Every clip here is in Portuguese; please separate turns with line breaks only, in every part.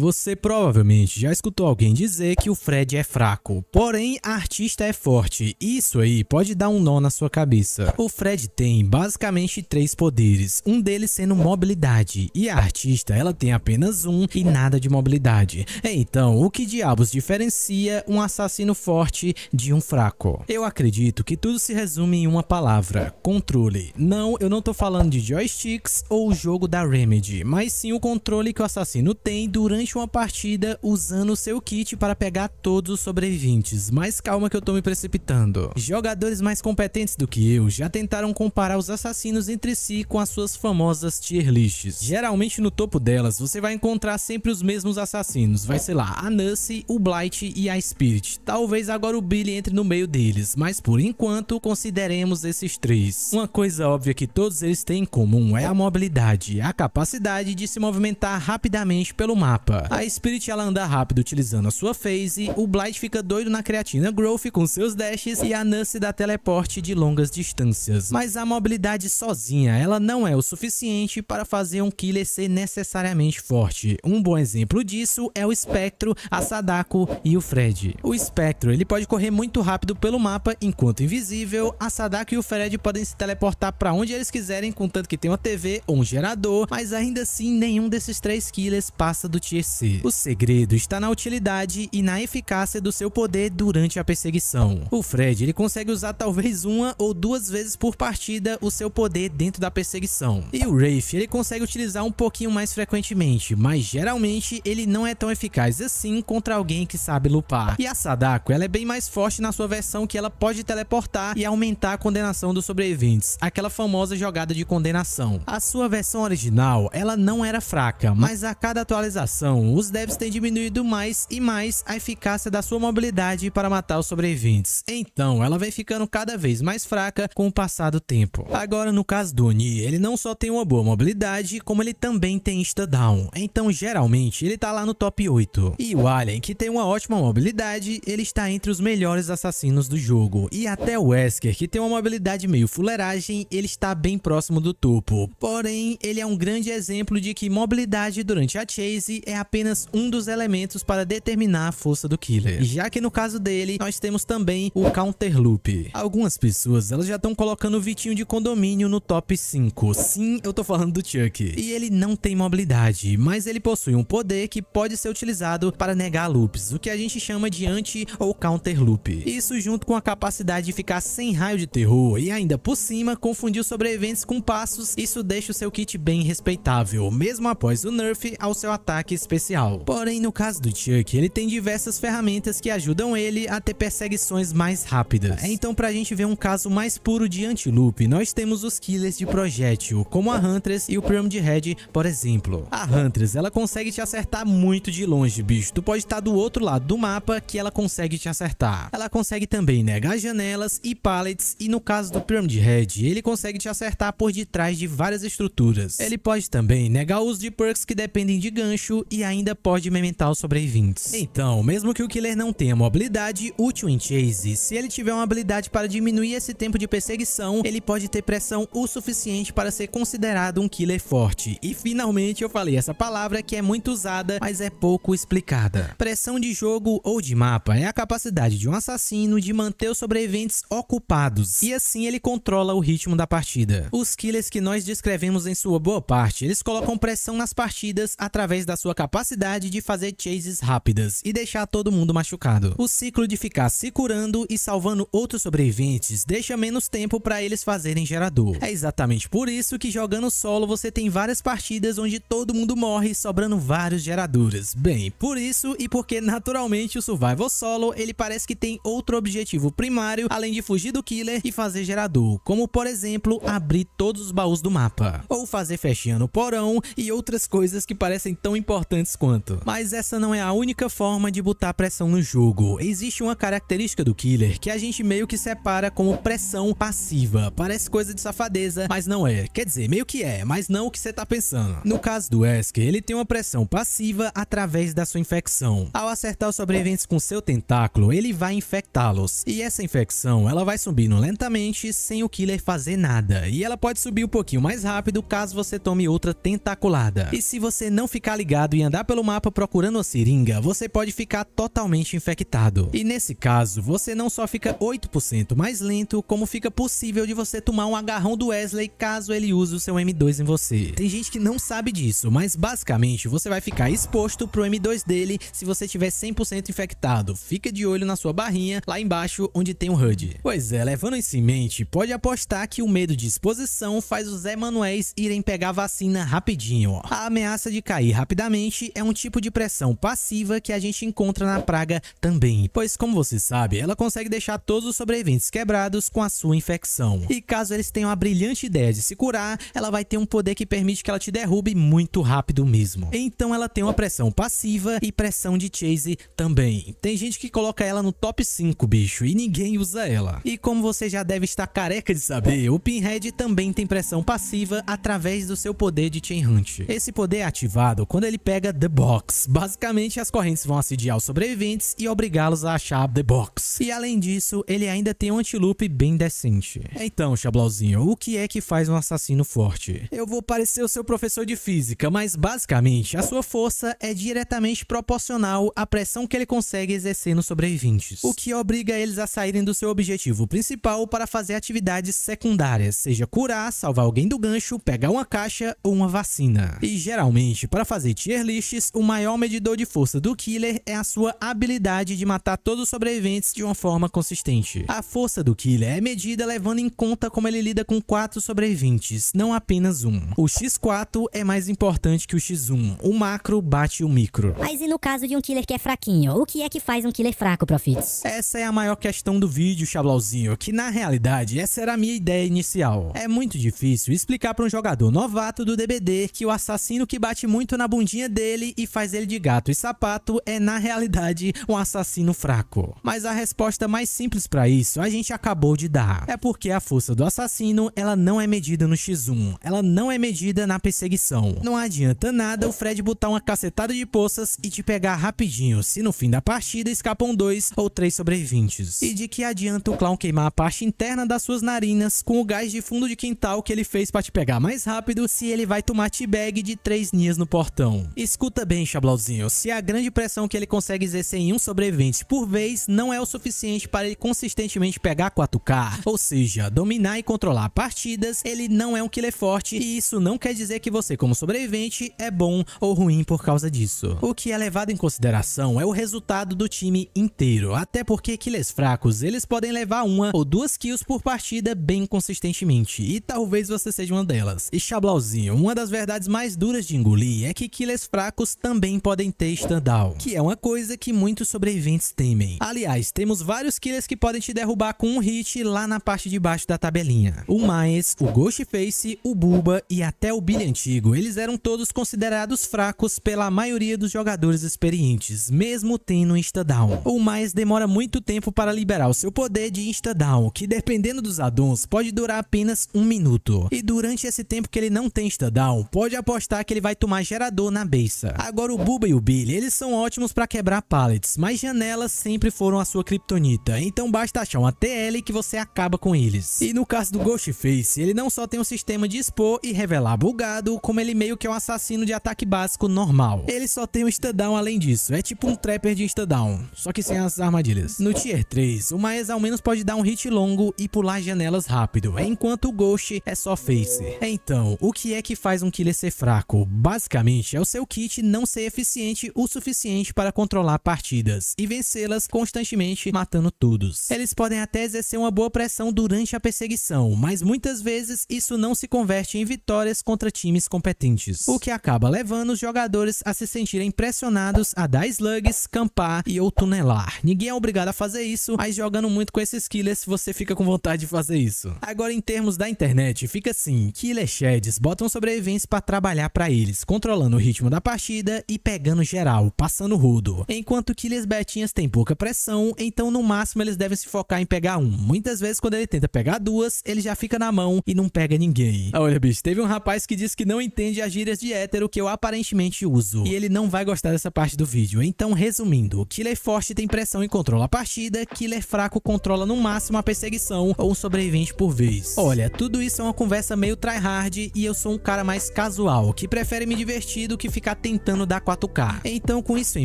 Você provavelmente já escutou alguém dizer que o Fred é fraco, porém a artista é forte. Isso aí pode dar um nó na sua cabeça. O Fred tem basicamente três poderes, um deles sendo mobilidade, e a artista ela tem apenas um e nada de mobilidade. Então, o que diabos diferencia um assassino forte de um fraco? Eu acredito que tudo se resume em uma palavra, controle. Não, eu não tô falando de joysticks ou o jogo da Remedy, mas sim o controle que o assassino tem durante durante uma partida usando o seu kit para pegar todos os sobreviventes, mas calma que eu tô me precipitando. Jogadores mais competentes do que eu já tentaram comparar os assassinos entre si com as suas famosas tier lists. Geralmente no topo delas você vai encontrar sempre os mesmos assassinos, vai ser lá a Nancy, o Blight e a Spirit. Talvez agora o Billy entre no meio deles, mas por enquanto consideremos esses três. Uma coisa óbvia que todos eles têm em comum é a mobilidade, a capacidade de se movimentar rapidamente pelo mapa. A Spirit ela anda rápido utilizando a sua phase, o Blight fica doido na creatina Growth com seus dashes e a Nance dá teleporte de longas distâncias. Mas a mobilidade sozinha, ela não é o suficiente para fazer um killer ser necessariamente forte. Um bom exemplo disso é o Spectro, a Sadako e o Fred. O Spectro, ele pode correr muito rápido pelo mapa enquanto invisível, a Sadako e o Fred podem se teleportar para onde eles quiserem, contanto que tenham uma TV ou um gerador, mas ainda assim nenhum desses três killers passa do tier o segredo está na utilidade e na eficácia do seu poder durante a perseguição. O Fred ele consegue usar talvez uma ou duas vezes por partida o seu poder dentro da perseguição. E o Rafe ele consegue utilizar um pouquinho mais frequentemente, mas geralmente ele não é tão eficaz assim contra alguém que sabe lupar. E a Sadako ela é bem mais forte na sua versão que ela pode teleportar e aumentar a condenação dos sobreviventes, aquela famosa jogada de condenação. A sua versão original ela não era fraca, mas a cada atualização então, os devs têm diminuído mais e mais a eficácia da sua mobilidade para matar os sobreviventes. Então, ela vem ficando cada vez mais fraca com o passar do tempo. Agora, no caso do Oni, ele não só tem uma boa mobilidade, como ele também tem insta-down. Então, geralmente, ele tá lá no top 8. E o Alien, que tem uma ótima mobilidade, ele está entre os melhores assassinos do jogo. E até o Wesker, que tem uma mobilidade meio fuleiragem, ele está bem próximo do topo. Porém, ele é um grande exemplo de que mobilidade durante a chase é apenas um dos elementos para determinar a força do killer. Já que no caso dele, nós temos também o counter loop. Algumas pessoas, elas já estão colocando o Vitinho de condomínio no top 5. Sim, eu tô falando do Chuck. E ele não tem mobilidade, mas ele possui um poder que pode ser utilizado para negar loops, o que a gente chama de anti ou counter loop. Isso junto com a capacidade de ficar sem raio de terror e ainda por cima confundir sobreviventes com passos, isso deixa o seu kit bem respeitável, mesmo após o nerf aos seus ataques especial. Porém, no caso do Chuck, ele tem diversas ferramentas que ajudam ele a ter perseguições mais rápidas. Então, pra gente ver um caso mais puro de anti-loop, nós temos os killers de projétil, como a Huntress e o Pyramid Head, por exemplo. A Huntress, ela consegue te acertar muito de longe, bicho. Tu pode estar do outro lado do mapa que ela consegue te acertar. Ela consegue também negar janelas e pallets e no caso do Pyramid Head, ele consegue te acertar por detrás de várias estruturas. Ele pode também negar o uso de perks que dependem de gancho e e ainda pode mementar os sobreviventes. Então, mesmo que o Killer não tenha uma habilidade útil em Chase, se ele tiver uma habilidade para diminuir esse tempo de perseguição, ele pode ter pressão o suficiente para ser considerado um Killer forte. E finalmente eu falei essa palavra que é muito usada, mas é pouco explicada. Pressão de jogo ou de mapa é a capacidade de um assassino de manter os sobreviventes ocupados, e assim ele controla o ritmo da partida. Os Killers que nós descrevemos em sua boa parte, eles colocam pressão nas partidas através da sua capacidade capacidade de fazer chases rápidas e deixar todo mundo machucado. O ciclo de ficar se curando e salvando outros sobreviventes deixa menos tempo para eles fazerem gerador. É exatamente por isso que jogando solo você tem várias partidas onde todo mundo morre sobrando vários geradores. Bem, por isso e porque naturalmente o survival solo ele parece que tem outro objetivo primário além de fugir do killer e fazer gerador, como por exemplo abrir todos os baús do mapa, ou fazer festinha no porão e outras coisas que parecem tão importantes interessantes quanto. Mas essa não é a única forma de botar pressão no jogo. Existe uma característica do killer que a gente meio que separa como pressão passiva. Parece coisa de safadeza, mas não é. Quer dizer, meio que é, mas não o que você tá pensando. No caso do Wesker, ele tem uma pressão passiva através da sua infecção. Ao acertar os sobreviventes com seu tentáculo, ele vai infectá-los. E essa infecção, ela vai subindo lentamente sem o killer fazer nada. E ela pode subir um pouquinho mais rápido caso você tome outra tentaculada. E se você não ficar ligado e andar pelo mapa procurando a seringa, você pode ficar totalmente infectado. E nesse caso, você não só fica 8% mais lento, como fica possível de você tomar um agarrão do Wesley caso ele use o seu M2 em você. Tem gente que não sabe disso, mas basicamente você vai ficar exposto pro M2 dele se você tiver 100% infectado. Fica de olho na sua barrinha, lá embaixo onde tem o um HUD. Pois é, levando isso em mente, pode apostar que o medo de exposição faz os Zé Manuéis irem pegar vacina rapidinho. A ameaça de cair rapidamente Basicamente, é um tipo de pressão passiva que a gente encontra na praga também, pois como você sabe, ela consegue deixar todos os sobreviventes quebrados com a sua infecção. E caso eles tenham a brilhante ideia de se curar, ela vai ter um poder que permite que ela te derrube muito rápido mesmo. Então ela tem uma pressão passiva e pressão de chase também. Tem gente que coloca ela no top 5, bicho, e ninguém usa ela. E como você já deve estar careca de saber, o Pinhead também tem pressão passiva através do seu poder de Chain Hunt. Esse poder é ativado quando ele pega pega The Box. Basicamente, as correntes vão assediar os sobreviventes e obrigá-los a achar The Box. E além disso, ele ainda tem um antiloop bem decente. Então, Chablauzinho, o que é que faz um assassino forte? Eu vou parecer o seu professor de física, mas basicamente, a sua força é diretamente proporcional à pressão que ele consegue exercer nos sobreviventes, o que obriga eles a saírem do seu objetivo principal para fazer atividades secundárias, seja curar, salvar alguém do gancho, pegar uma caixa ou uma vacina. E geralmente, para fazer tier o maior medidor de força do Killer é a sua habilidade de matar todos os sobreviventes de uma forma consistente. A força do Killer é medida levando em conta como ele lida com 4 sobreviventes, não apenas um. O X4 é mais importante que o X1. O macro bate o micro. Mas e no caso de um Killer que é fraquinho? O que é que faz um Killer fraco, Profits? Essa é a maior questão do vídeo, Chablauzinho, que na realidade essa era a minha ideia inicial. É muito difícil explicar para um jogador novato do DBD que o assassino que bate muito na bundinha dele e faz ele de gato e sapato é, na realidade, um assassino fraco. Mas a resposta mais simples para isso a gente acabou de dar. É porque a força do assassino, ela não é medida no X1, ela não é medida na perseguição. Não adianta nada o Fred botar uma cacetada de poças e te pegar rapidinho, se no fim da partida escapam dois ou três sobreviventes. E de que adianta o clown queimar a parte interna das suas narinas com o gás de fundo de quintal que ele fez para te pegar mais rápido se ele vai tomar t-bag de três nias no portão. E Escuta bem, Chablauzinho. Se a grande pressão que ele consegue exercer em um sobrevivente por vez não é o suficiente para ele consistentemente pegar 4K, ou seja, dominar e controlar partidas, ele não é um killer forte e isso não quer dizer que você como sobrevivente é bom ou ruim por causa disso. O que é levado em consideração é o resultado do time inteiro, até porque killers fracos eles podem levar uma ou duas kills por partida bem consistentemente, e talvez você seja uma delas. E Chablauzinho, uma das verdades mais duras de engolir é que killers fracos fracos também podem ter stand-down, que é uma coisa que muitos sobreviventes temem. Aliás, temos vários killers que podem te derrubar com um hit lá na parte de baixo da tabelinha. O Mais, o Ghostface, o Buba e até o Billy Antigo, eles eram todos considerados fracos pela maioria dos jogadores experientes, mesmo tendo um down O Mais demora muito tempo para liberar o seu poder de stand down que dependendo dos addons pode durar apenas um minuto. E durante esse tempo que ele não tem stand down pode apostar que ele vai tomar gerador na base Agora o Buba e o Billy, eles são ótimos para quebrar pallets, mas janelas sempre foram a sua kryptonita, então basta achar uma TL que você acaba com eles. E no caso do Ghostface, ele não só tem um sistema de expor e revelar bugado, como ele meio que é um assassino de ataque básico normal. Ele só tem um insta-down além disso, é tipo um trapper de insta-down, só que sem as armadilhas. No Tier 3, o Maes ao menos pode dar um hit longo e pular janelas rápido, enquanto o Ghost é só face. Então, o que é que faz um killer ser fraco? Basicamente, é o seu killer Kit não ser eficiente o suficiente para controlar partidas e vencê-las constantemente matando todos. Eles podem até exercer uma boa pressão durante a perseguição, mas muitas vezes isso não se converte em vitórias contra times competentes, o que acaba levando os jogadores a se sentirem pressionados a dar slugs, campar e ou tunelar. Ninguém é obrigado a fazer isso, mas jogando muito com esses killers você fica com vontade de fazer isso. Agora em termos da internet, fica assim, killer sheds botam sobreviventes para trabalhar para eles, controlando o ritmo da partida e pegando geral, passando rodo. Enquanto que betinhas têm pouca pressão, então no máximo eles devem se focar em pegar um. Muitas vezes quando ele tenta pegar duas, ele já fica na mão e não pega ninguém. Ah, olha, bicho, teve um rapaz que disse que não entende as gírias de hétero que eu aparentemente uso. E ele não vai gostar dessa parte do vídeo. Então, resumindo, Killer forte tem pressão e controla a partida, Killer fraco controla no máximo a perseguição ou um sobrevivente por vez. Olha, tudo isso é uma conversa meio tryhard e eu sou um cara mais casual, que prefere me divertir do que ficar ficar tentando dar 4K. Então com isso em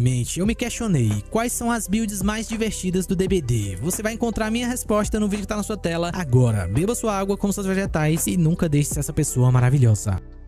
mente, eu me questionei, quais são as builds mais divertidas do DBD? Você vai encontrar minha resposta no vídeo que tá na sua tela agora. Beba sua água, como seus vegetais e nunca deixe essa pessoa maravilhosa.